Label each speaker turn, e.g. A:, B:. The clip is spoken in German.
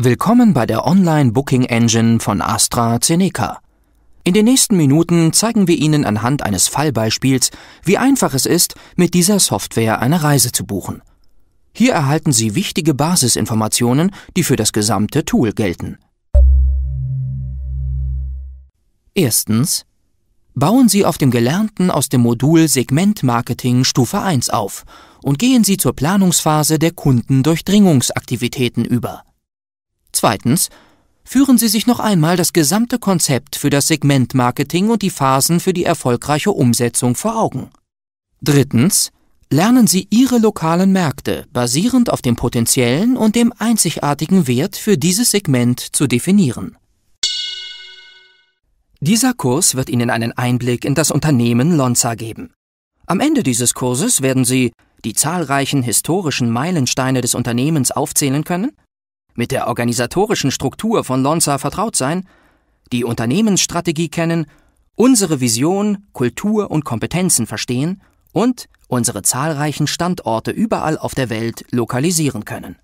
A: Willkommen bei der Online-Booking-Engine von AstraZeneca. In den nächsten Minuten zeigen wir Ihnen anhand eines Fallbeispiels, wie einfach es ist, mit dieser Software eine Reise zu buchen. Hier erhalten Sie wichtige Basisinformationen, die für das gesamte Tool gelten. Erstens. Bauen Sie auf dem Gelernten aus dem Modul Segment Marketing Stufe 1 auf und gehen Sie zur Planungsphase der Kundendurchdringungsaktivitäten über. Zweitens, führen Sie sich noch einmal das gesamte Konzept für das Segmentmarketing und die Phasen für die erfolgreiche Umsetzung vor Augen. Drittens, lernen Sie Ihre lokalen Märkte basierend auf dem potenziellen und dem einzigartigen Wert für dieses Segment zu definieren. Dieser Kurs wird Ihnen einen Einblick in das Unternehmen Lonza geben. Am Ende dieses Kurses werden Sie die zahlreichen historischen Meilensteine des Unternehmens aufzählen können, mit der organisatorischen Struktur von Lonza vertraut sein, die Unternehmensstrategie kennen, unsere Vision, Kultur und Kompetenzen verstehen und unsere zahlreichen Standorte überall auf der Welt lokalisieren können.